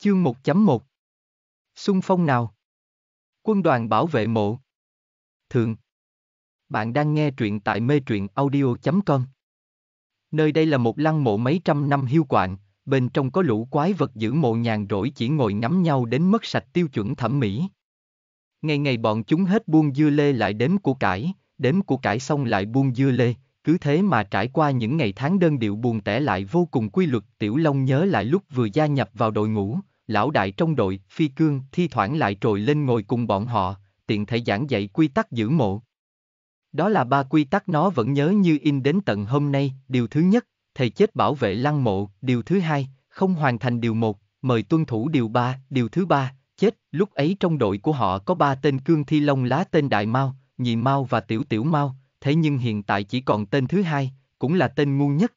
Chương 1.1 Xung phong nào? Quân đoàn bảo vệ mộ Thượng Bạn đang nghe truyện tại mê truyện audio.com Nơi đây là một lăng mộ mấy trăm năm hiu quạng, bên trong có lũ quái vật giữ mộ nhàn rỗi chỉ ngồi ngắm nhau đến mất sạch tiêu chuẩn thẩm mỹ. Ngày ngày bọn chúng hết buông dưa lê lại đếm của cải, đếm của cải xong lại buông dưa lê, cứ thế mà trải qua những ngày tháng đơn điệu buồn tẻ lại vô cùng quy luật tiểu long nhớ lại lúc vừa gia nhập vào đội ngũ lão đại trong đội, phi cương, thi thoảng lại trồi lên ngồi cùng bọn họ, tiện thể giảng dạy quy tắc giữ mộ. Đó là ba quy tắc nó vẫn nhớ như in đến tận hôm nay, điều thứ nhất, thầy chết bảo vệ lăng mộ, điều thứ hai, không hoàn thành điều một, mời tuân thủ điều ba, điều thứ ba, chết, lúc ấy trong đội của họ có ba tên cương thi long lá tên Đại Mao, Nhị Mao và Tiểu Tiểu Mao, thế nhưng hiện tại chỉ còn tên thứ hai, cũng là tên ngu nhất,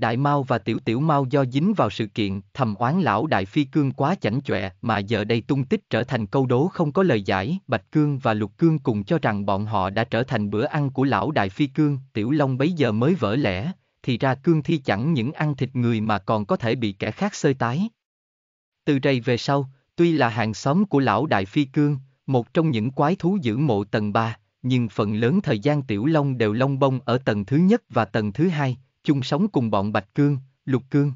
Đại Mao và Tiểu Tiểu Mao do dính vào sự kiện thầm oán lão Đại Phi Cương quá chảnh chọe mà giờ đây tung tích trở thành câu đố không có lời giải. Bạch Cương và Lục Cương cùng cho rằng bọn họ đã trở thành bữa ăn của lão Đại Phi Cương. Tiểu Long bấy giờ mới vỡ lẽ, thì ra Cương Thi chẳng những ăn thịt người mà còn có thể bị kẻ khác sơi tái. Từ đây về sau, tuy là hàng xóm của lão Đại Phi Cương, một trong những quái thú giữ mộ tầng 3, nhưng phần lớn thời gian Tiểu Long đều long bông ở tầng thứ nhất và tầng thứ hai chung sống cùng bọn Bạch Cương, Lục Cương.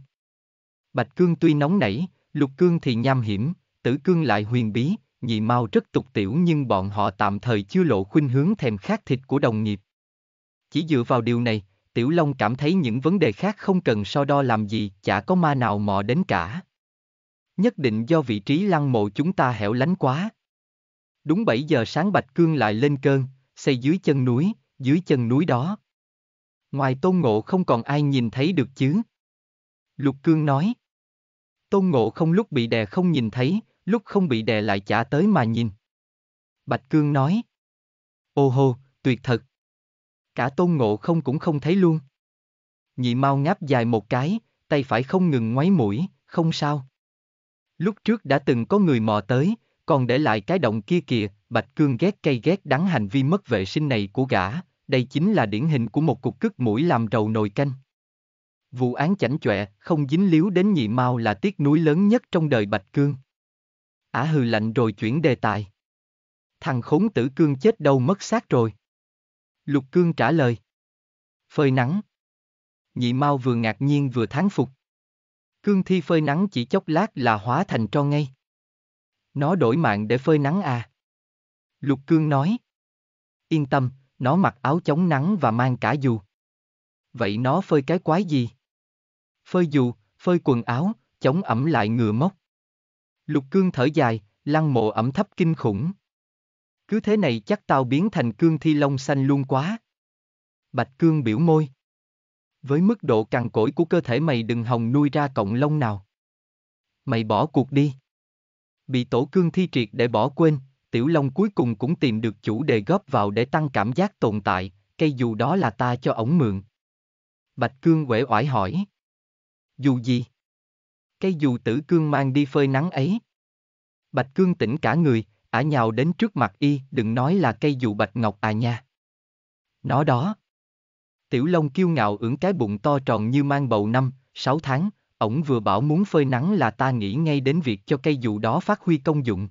Bạch Cương tuy nóng nảy, Lục Cương thì nham hiểm, Tử Cương lại huyền bí, nhị mau rất tục tiểu nhưng bọn họ tạm thời chưa lộ khuynh hướng thèm khát thịt của đồng nghiệp. Chỉ dựa vào điều này, Tiểu Long cảm thấy những vấn đề khác không cần so đo làm gì, chả có ma nào mò đến cả. Nhất định do vị trí lăng mộ chúng ta hẻo lánh quá. Đúng 7 giờ sáng Bạch Cương lại lên cơn, xây dưới chân núi, dưới chân núi đó, Ngoài tôn ngộ không còn ai nhìn thấy được chứ? Lục cương nói. Tôn ngộ không lúc bị đè không nhìn thấy, lúc không bị đè lại chả tới mà nhìn. Bạch cương nói. Ô hô, tuyệt thật. Cả tôn ngộ không cũng không thấy luôn. Nhị mau ngáp dài một cái, tay phải không ngừng ngoáy mũi, không sao. Lúc trước đã từng có người mò tới, còn để lại cái động kia kìa, Bạch Cương ghét cay ghét đắng hành vi mất vệ sinh này của gã, đây chính là điển hình của một cục cức mũi làm rầu nồi canh. Vụ án chảnh chọe, không dính líu đến nhị mao là tiếc núi lớn nhất trong đời Bạch Cương. Ả hừ lạnh rồi chuyển đề tài. Thằng khốn tử cương chết đâu mất xác rồi. Lục cương trả lời. Phơi nắng. Nhị mao vừa ngạc nhiên vừa thán phục. Cương thi phơi nắng chỉ chốc lát là hóa thành tro ngay. Nó đổi mạng để phơi nắng à. Lục cương nói. Yên tâm, nó mặc áo chống nắng và mang cả dù. Vậy nó phơi cái quái gì? Phơi dù, phơi quần áo, chống ẩm lại ngựa mốc. Lục cương thở dài, lăng mộ ẩm thấp kinh khủng. Cứ thế này chắc tao biến thành cương thi lông xanh luôn quá. Bạch cương biểu môi. Với mức độ cằn cỗi của cơ thể mày đừng hòng nuôi ra cộng lông nào. Mày bỏ cuộc đi. Bị tổ cương thi triệt để bỏ quên, Tiểu Long cuối cùng cũng tìm được chủ đề góp vào để tăng cảm giác tồn tại, cây dù đó là ta cho ổng mượn. Bạch Cương uể oải hỏi. Dù gì? Cây dù tử cương mang đi phơi nắng ấy. Bạch Cương tỉnh cả người, ả nhào đến trước mặt y, đừng nói là cây dù bạch ngọc à nha. Nó đó. Tiểu Long kiêu ngạo ưỡn cái bụng to tròn như mang bầu năm, sáu tháng, ổng vừa bảo muốn phơi nắng là ta nghĩ ngay đến việc cho cây dù đó phát huy công dụng.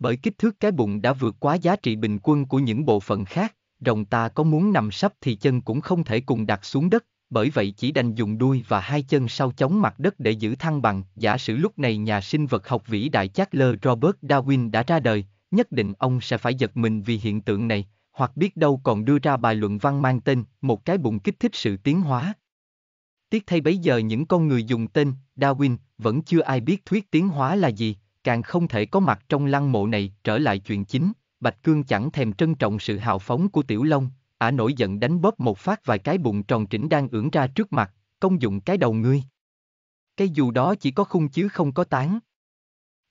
Bởi kích thước cái bụng đã vượt quá giá trị bình quân của những bộ phận khác, rồng ta có muốn nằm sấp thì chân cũng không thể cùng đặt xuống đất, bởi vậy chỉ đành dùng đuôi và hai chân sau chống mặt đất để giữ thăng bằng. Giả sử lúc này nhà sinh vật học vĩ đại Charles Robert Darwin đã ra đời, nhất định ông sẽ phải giật mình vì hiện tượng này, hoặc biết đâu còn đưa ra bài luận văn mang tên Một cái bụng kích thích sự tiến hóa. Tiếc thay bấy giờ những con người dùng tên Darwin vẫn chưa ai biết thuyết tiến hóa là gì, càng không thể có mặt trong lăng mộ này. Trở lại chuyện chính, Bạch Cương chẳng thèm trân trọng sự hào phóng của Tiểu Long, ả à nổi giận đánh bóp một phát vài cái bụng tròn trĩnh đang ưỡn ra trước mặt, công dụng cái đầu ngươi. Cái dù đó chỉ có khung chứ không có tán.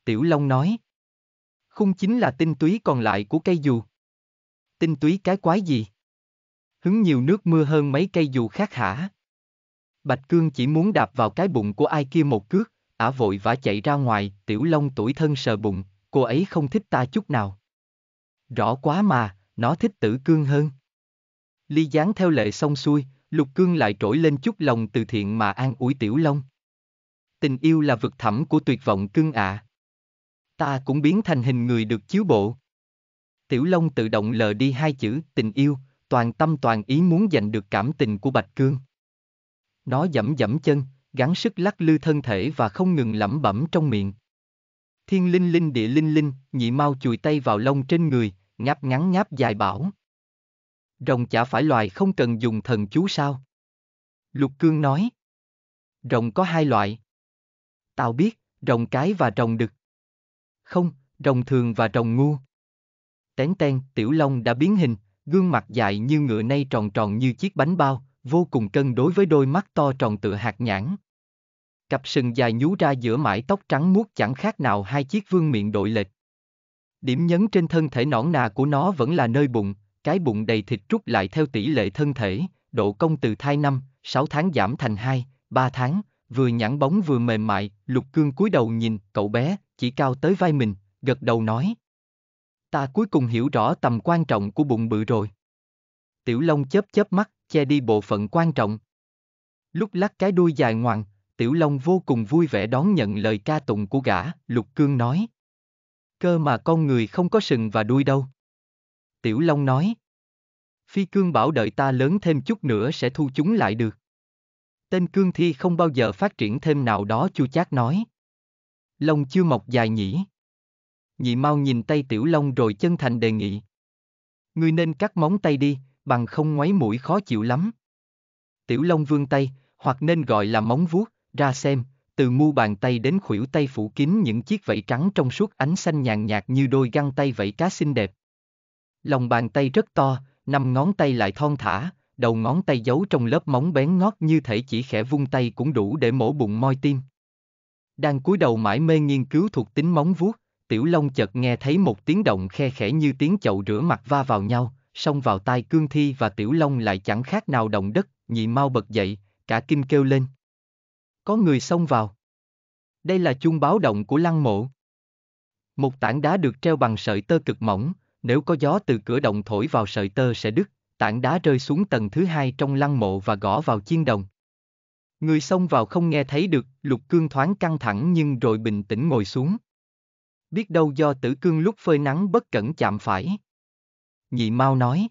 Tiểu Long nói. Khung chính là tinh túy còn lại của cây dù. Tinh túy cái quái gì? Hứng nhiều nước mưa hơn mấy cây dù khác hả? Bạch Cương chỉ muốn đạp vào cái bụng của ai kia một cước, ả vội vã chạy ra ngoài, tiểu long tuổi thân sờ bụng, cô ấy không thích ta chút nào. Rõ quá mà, nó thích tử cương hơn. Ly Gián theo lệ xong xuôi, lục cương lại trỗi lên chút lòng từ thiện mà an ủi tiểu long. Tình yêu là vực thẳm của tuyệt vọng cương ạ. Ta cũng biến thành hình người được chiếu bộ. Tiểu Long tự động lờ đi hai chữ tình yêu, toàn tâm toàn ý muốn giành được cảm tình của Bạch Cương. Nó dẫm dẫm chân, gắng sức lắc lư thân thể và không ngừng lẩm bẩm trong miệng. Thiên linh linh địa linh linh, nhị mau chùi tay vào lông trên người, ngáp ngắn ngáp dài bảo. Rồng chả phải loài không cần dùng thần chú sao? Lục cương nói. Rồng có hai loại. Tao biết, rồng cái và rồng đực. Không, rồng thường và rồng ngu. Tén ten, tiểu long đã biến hình, gương mặt dài như ngựa nay tròn tròn như chiếc bánh bao, vô cùng cân đối với đôi mắt to tròn tựa hạt nhãn. Cặp sừng dài nhú ra giữa mái tóc trắng muốt chẳng khác nào hai chiếc vương miệng đội lệch. Điểm nhấn trên thân thể nõn nà của nó vẫn là nơi bụng, cái bụng đầy thịt rút lại theo tỷ lệ thân thể, độ công từ thai năm, 6 tháng giảm thành 2, 3 tháng, vừa nhẵn bóng vừa mềm mại, lục cương cúi đầu nhìn, cậu bé, chỉ cao tới vai mình, gật đầu nói. Ta cuối cùng hiểu rõ tầm quan trọng của bụng bự rồi. Tiểu Long chớp chớp mắt, che đi bộ phận quan trọng. Lúc lắc cái đuôi dài ngoằng, Tiểu Long vô cùng vui vẻ đón nhận lời ca tụng của gã, Lục Cương nói. Cơ mà con người không có sừng và đuôi đâu. Tiểu Long nói. Phi Cương bảo đợi ta lớn thêm chút nữa sẽ thu chúng lại được. Tên Cương Thi không bao giờ phát triển thêm nào đó chu chát nói. Long chưa mọc dài nhỉ. Nhị mau nhìn tay Tiểu Long rồi chân thành đề nghị. Ngươi nên cắt móng tay đi, bằng không ngoáy mũi khó chịu lắm. Tiểu Long vương tay, hoặc nên gọi là móng vuốt, ra xem, từ mu bàn tay đến khuỷu tay phủ kín những chiếc vẫy trắng trong suốt ánh xanh nhàn nhạt như đôi găng tay vẫy cá xinh đẹp. Lòng bàn tay rất to, năm ngón tay lại thon thả, đầu ngón tay giấu trong lớp móng bén ngót như thể chỉ khẽ vung tay cũng đủ để mổ bụng moi tim. Đang cúi đầu mãi mê nghiên cứu thuộc tính móng vuốt, Tiểu Long chợt nghe thấy một tiếng động khe khẽ như tiếng chậu rửa mặt va vào nhau, xông vào tai cương thi và tiểu long lại chẳng khác nào động đất, nhị mau bật dậy, cả kinh kêu lên. Có người xông vào. Đây là chuông báo động của lăng mộ. Một tảng đá được treo bằng sợi tơ cực mỏng, nếu có gió từ cửa động thổi vào sợi tơ sẽ đứt, tảng đá rơi xuống tầng thứ hai trong lăng mộ và gõ vào chiên đồng. Người xông vào không nghe thấy được, lục cương thoáng căng thẳng nhưng rồi bình tĩnh ngồi xuống. Biết đâu do tử cương lúc phơi nắng bất cẩn chạm phải. Nhị Mao nói.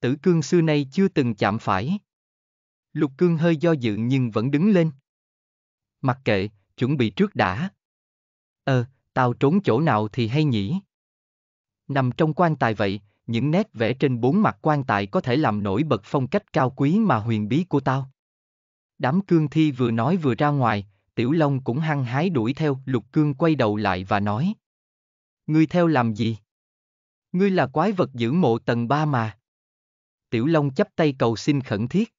Tử cương xưa nay chưa từng chạm phải. Lục cương hơi do dự nhưng vẫn đứng lên. Mặc kệ, chuẩn bị trước đã. Ờ, tao trốn chỗ nào thì hay nhỉ? Nằm trong quan tài vậy, những nét vẽ trên bốn mặt quan tài có thể làm nổi bật phong cách cao quý mà huyền bí của tao. Đám cương thi vừa nói vừa ra ngoài, Tiểu Long cũng hăng hái đuổi theo, Lục Cương quay đầu lại và nói. Ngươi theo làm gì? Ngươi là quái vật giữ mộ tầng ba mà. Tiểu Long chắp tay cầu xin khẩn thiết.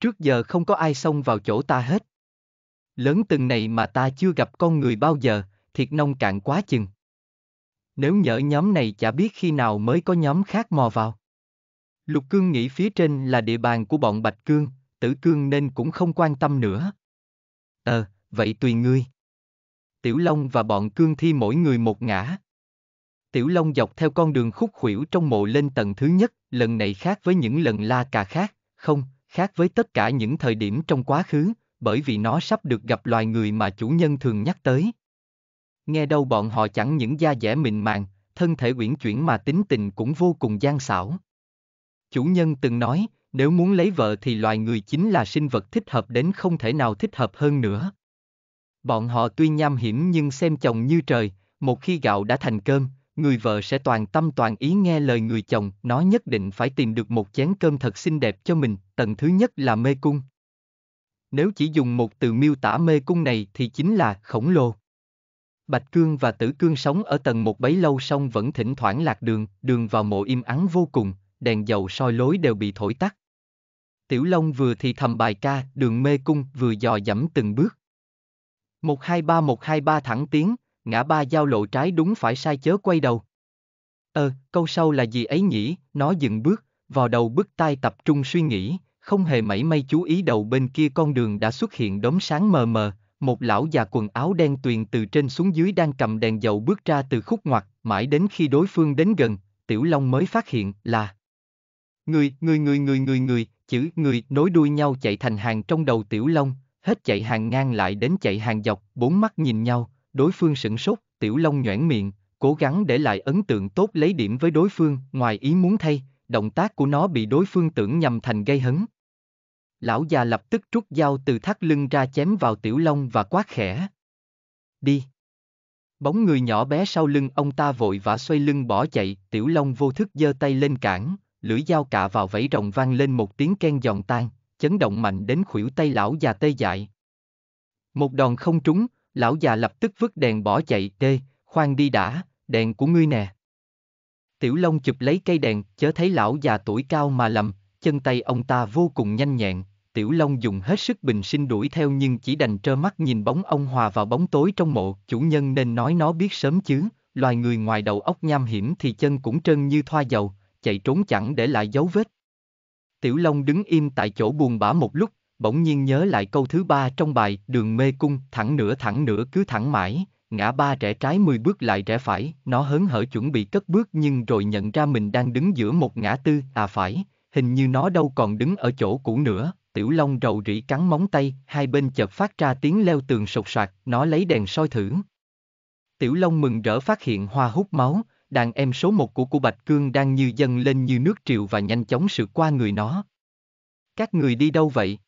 Trước giờ không có ai xông vào chỗ ta hết. Lớn từng này mà ta chưa gặp con người bao giờ, thiệt nông cạn quá chừng. Nếu nhỡ nhóm này chả biết khi nào mới có nhóm khác mò vào. Lục Cương nghĩ phía trên là địa bàn của bọn Bạch Cương, Tử Cương nên cũng không quan tâm nữa. Ờ, vậy tùy ngươi. Tiểu Long và bọn Cương Thi mỗi người một ngã, Tiểu Long dọc theo con đường khúc khuỷu trong mộ lên tầng thứ nhất, lần này khác với những lần la cà khác, không, khác với tất cả những thời điểm trong quá khứ, bởi vì nó sắp được gặp loài người mà chủ nhân thường nhắc tới. Nghe đâu bọn họ chẳng những da dẻ mịn màng, thân thể uyển chuyển mà tính tình cũng vô cùng gian xảo. Chủ nhân từng nói, nếu muốn lấy vợ thì loài người chính là sinh vật thích hợp đến không thể nào thích hợp hơn nữa. Bọn họ tuy nham hiểm nhưng xem chồng như trời, một khi gạo đã thành cơm, người vợ sẽ toàn tâm toàn ý nghe lời người chồng, nó nhất định phải tìm được một chén cơm thật xinh đẹp cho mình, tầng thứ nhất là mê cung. Nếu chỉ dùng một từ miêu tả mê cung này thì chính là khổng lồ. Bạch Cương và Tử Cương sống ở tầng một bấy lâu xong vẫn thỉnh thoảng lạc đường, đường vào mộ im ắng vô cùng, đèn dầu soi lối đều bị thổi tắt. Tiểu Long vừa thì thầm bài ca, đường mê cung vừa dò dẫm từng bước. 123 123 thẳng tiến, ngã ba giao lộ trái đúng phải sai chớ quay đầu. Ờ, câu sau là gì ấy nhỉ, nó dừng bước, vò đầu bứt tai tập trung suy nghĩ, không hề mảy may chú ý đầu bên kia con đường đã xuất hiện đốm sáng mờ mờ, một lão già quần áo đen tuyền từ trên xuống dưới đang cầm đèn dầu bước ra từ khúc ngoặt, mãi đến khi đối phương đến gần, Tiểu Long mới phát hiện là Người, người người người người người, chữ người nối đuôi nhau chạy thành hàng trong đầu Tiểu Long, hết chạy hàng ngang lại đến chạy hàng dọc, bốn mắt nhìn nhau, đối phương sửng sốt, tiểu long nhoảng miệng, cố gắng để lại ấn tượng tốt lấy điểm với đối phương, ngoài ý muốn thay, động tác của nó bị đối phương tưởng nhầm thành gây hấn. Lão già lập tức rút dao từ thắt lưng ra chém vào tiểu long và quát khẽ. Đi! Bóng người nhỏ bé sau lưng ông ta vội vã xoay lưng bỏ chạy, tiểu long vô thức giơ tay lên cản, lưỡi dao cạ vào vẫy rồng vang lên một tiếng ken giòn tan, chấn động mạnh đến khuỷu tay lão già tê dại. Một đòn không trúng, lão già lập tức vứt đèn bỏ chạy, đê, khoan đi đã, đèn của ngươi nè. Tiểu Long chụp lấy cây đèn, chớ thấy lão già tuổi cao mà lầm, chân tay ông ta vô cùng nhanh nhẹn, Tiểu Long dùng hết sức bình sinh đuổi theo nhưng chỉ đành trơ mắt nhìn bóng ông hòa vào bóng tối trong mộ, chủ nhân nên nói nó biết sớm chứ, loài người ngoài đầu óc nham hiểm thì chân cũng trơn như thoa dầu, chạy trốn chẳng để lại dấu vết. Tiểu Long đứng im tại chỗ buồn bã một lúc, bỗng nhiên nhớ lại câu thứ ba trong bài Đường mê cung, thẳng nửa thẳng nửa cứ thẳng mãi, ngã ba rẽ trái mười bước lại rẽ phải, nó hớn hở chuẩn bị cất bước nhưng rồi nhận ra mình đang đứng giữa một ngã tư, à phải, hình như nó đâu còn đứng ở chỗ cũ nữa. Tiểu Long rầu rĩ cắn móng tay, hai bên chợt phát ra tiếng leo tường sột soạt, nó lấy đèn soi thử. Tiểu Long mừng rỡ phát hiện hoa hút máu, đàn em số một của của Bạch Cương đang như dâng lên như nước triều và nhanh chóng sượt qua người nó. Các người đi đâu vậy?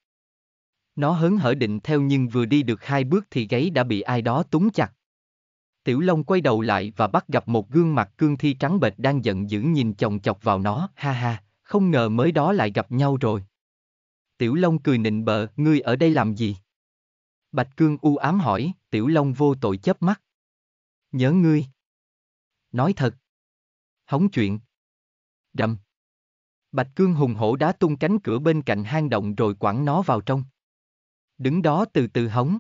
Nó hớn hở định theo nhưng vừa đi được hai bước thì gáy đã bị ai đó túng chặt. Tiểu Long quay đầu lại và bắt gặp một gương mặt cương thi trắng bệch đang giận dữ nhìn chồng chọc vào nó, ha ha, không ngờ mới đó lại gặp nhau rồi. Tiểu Long cười nịnh bợ, ngươi ở đây làm gì? Bạch Cương u ám hỏi, Tiểu Long vô tội chớp mắt. Nhớ ngươi. Nói thật. Hóng chuyện. Đầm. Bạch Cương hùng hổ đá tung cánh cửa bên cạnh hang động rồi quẳng nó vào trong đứng đó từ từ hóng.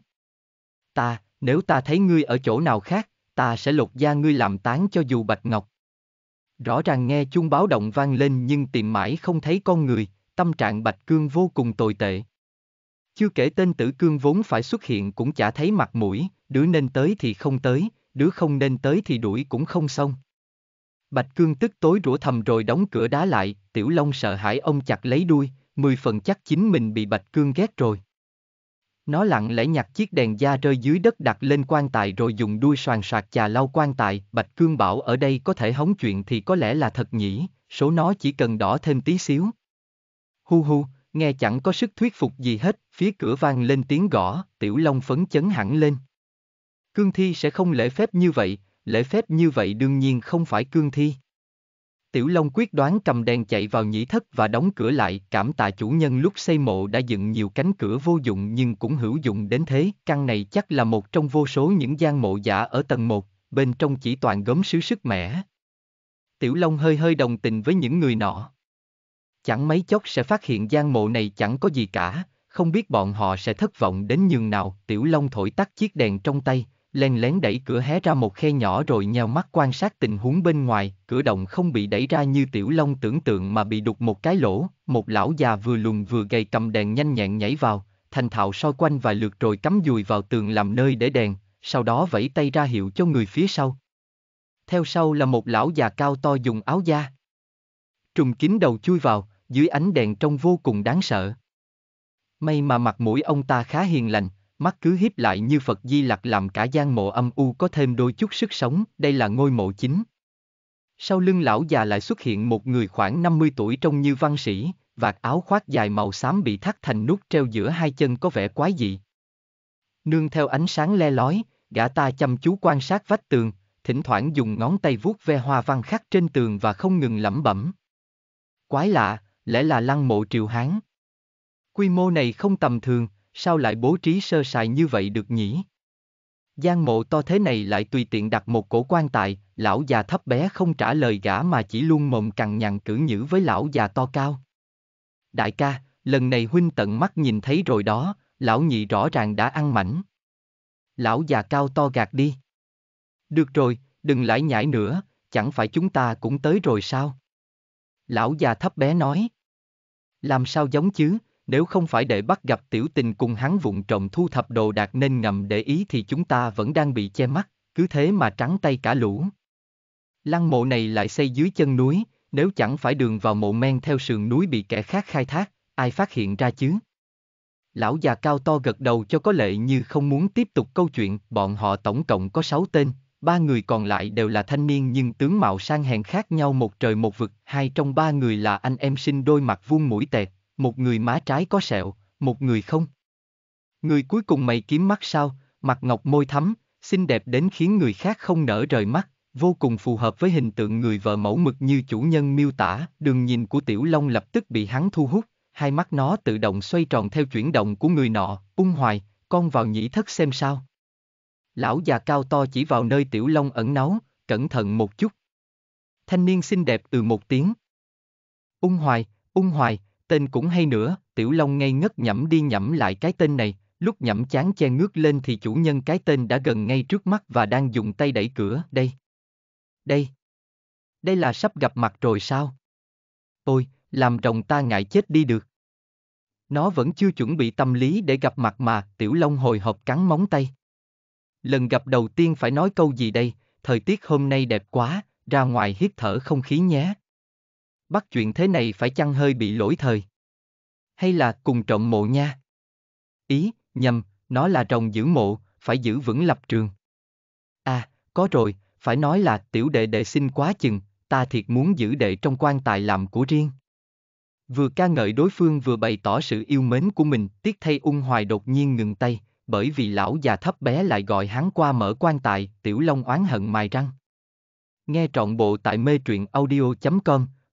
Ta, nếu ta thấy ngươi ở chỗ nào khác, ta sẽ lột da ngươi làm tán cho dù bạch ngọc. Rõ ràng nghe chuông báo động vang lên nhưng tìm mãi không thấy con người, tâm trạng bạch cương vô cùng tồi tệ. Chưa kể tên tử cương vốn phải xuất hiện cũng chả thấy mặt mũi, đứa nên tới thì không tới, đứa không nên tới thì đuổi cũng không xong. Bạch cương tức tối rủa thầm rồi đóng cửa đá lại, tiểu long sợ hãi ông chặt lấy đuôi, mười phần chắc chính mình bị bạch cương ghét rồi. Nó lặng lẽ nhặt chiếc đèn da rơi dưới đất đặt lên quan tài rồi dùng đuôi soàn soạt chà lau quan tài. Bạch Cương bảo ở đây có thể hóng chuyện thì có lẽ là thật nhỉ, số nó chỉ cần đỏ thêm tí xíu. Hu hu, nghe chẳng có sức thuyết phục gì hết, phía cửa vang lên tiếng gõ, Tiểu Long phấn chấn hẳn lên. Cương thi sẽ không lễ phép như vậy, lễ phép như vậy đương nhiên không phải cương thi. Tiểu Long quyết đoán cầm đèn chạy vào nhĩ thất và đóng cửa lại, cảm tạ chủ nhân lúc xây mộ đã dựng nhiều cánh cửa vô dụng nhưng cũng hữu dụng đến thế, căn này chắc là một trong vô số những gian mộ giả ở tầng 1, bên trong chỉ toàn gốm sứ sức mẻ. Tiểu Long hơi hơi đồng tình với những người nọ. Chẳng mấy chốc sẽ phát hiện gian mộ này chẳng có gì cả, không biết bọn họ sẽ thất vọng đến nhường nào, Tiểu Long thổi tắt chiếc đèn trong tay, len lén đẩy cửa hé ra một khe nhỏ rồi nheo mắt quan sát tình huống bên ngoài, cửa động không bị đẩy ra như tiểu long tưởng tượng mà bị đục một cái lỗ, một lão già vừa lùn vừa gầy cầm đèn nhanh nhẹn nhảy vào, thành thạo soi quanh vài lượt rồi cắm dùi vào tường làm nơi để đèn, sau đó vẫy tay ra hiệu cho người phía sau. Theo sau là một lão già cao to dùng áo da. Trùng kín đầu chui vào, dưới ánh đèn trông vô cùng đáng sợ. May mà mặt mũi ông ta khá hiền lành, mắt cứ híp lại như Phật Di Lặc làm cả gian mộ âm u có thêm đôi chút sức sống, đây là ngôi mộ chính. Sau lưng lão già lại xuất hiện một người khoảng 50 tuổi trông như văn sĩ, vạt áo khoác dài màu xám bị thắt thành nút treo giữa hai chân có vẻ quái dị. Nương theo ánh sáng le lói, gã ta chăm chú quan sát vách tường, thỉnh thoảng dùng ngón tay vuốt ve hoa văn khắc trên tường và không ngừng lẩm bẩm. Quái lạ, lẽ là lăng mộ triều Hán. Quy mô này không tầm thường, sao lại bố trí sơ sài như vậy được nhỉ? Giang mộ to thế này lại tùy tiện đặt một cổ quan tài, lão già thấp bé không trả lời gã mà chỉ luôn mồm cằn nhằn cử nhữ với lão già to cao. Đại ca, lần này huynh tận mắt nhìn thấy rồi đó, lão nhị rõ ràng đã ăn mảnh. Lão già cao to gạt đi. Được rồi, đừng lại nhảy nữa, chẳng phải chúng ta cũng tới rồi sao? Lão già thấp bé nói. Làm sao giống chứ, nếu không phải để bắt gặp tiểu tình cùng hắn vụng trộm thu thập đồ đạc nên ngầm để ý thì chúng ta vẫn đang bị che mắt, cứ thế mà trắng tay cả lũ. Lăng mộ này lại xây dưới chân núi, nếu chẳng phải đường vào mộ men theo sườn núi bị kẻ khác khai thác, ai phát hiện ra chứ? Lão già cao to gật đầu cho có lệ như không muốn tiếp tục câu chuyện, bọn họ tổng cộng có 6 tên, ba người còn lại đều là thanh niên nhưng tướng mạo sang hèn khác nhau một trời một vực, hai trong ba người là anh em sinh đôi mặt vuông mũi tẹt, một người má trái có sẹo, một người không. Người cuối cùng mày kiếm mắt sao, mặt ngọc môi thắm, xinh đẹp đến khiến người khác không nở rời mắt, vô cùng phù hợp với hình tượng người vợ mẫu mực như chủ nhân miêu tả, đường nhìn của Tiểu Long lập tức bị hắn thu hút, hai mắt nó tự động xoay tròn theo chuyển động của người nọ, ung hoài, con vào nhĩ thất xem sao. Lão già cao to chỉ vào nơi Tiểu Long ẩn náu, cẩn thận một chút. Thanh niên xinh đẹp từ một tiếng. Ung hoài, ung hoài, Tên cũng hay nữa, Tiểu Long ngay ngất nhẩm đi nhẩm lại cái tên này, lúc nhẩm chán che ngước lên thì chủ nhân cái tên đã gần ngay trước mắt và đang dùng tay đẩy cửa, đây. Đây. Đây là sắp gặp mặt rồi sao? Ôi, làm rồng ta ngại chết đi được. Nó vẫn chưa chuẩn bị tâm lý để gặp mặt mà, Tiểu Long hồi hộp cắn móng tay. Lần gặp đầu tiên phải nói câu gì đây, thời tiết hôm nay đẹp quá, ra ngoài hít thở không khí nhé bắt chuyện thế này phải chăng hơi bị lỗi thời? Hay là cùng trộm mộ nha? Ý, nhầm, nó là rồng giữ mộ, phải giữ vững lập trường. À, có rồi, phải nói là tiểu đệ đệ xin quá chừng, ta thiệt muốn giữ đệ trong quan tài làm của riêng. Vừa ca ngợi đối phương vừa bày tỏ sự yêu mến của mình, tiếc thay ung hoài đột nhiên ngừng tay, bởi vì lão già thấp bé lại gọi hắn qua mở quan tài, tiểu long oán hận mài răng. Nghe trọn bộ tại mê truyện audio.com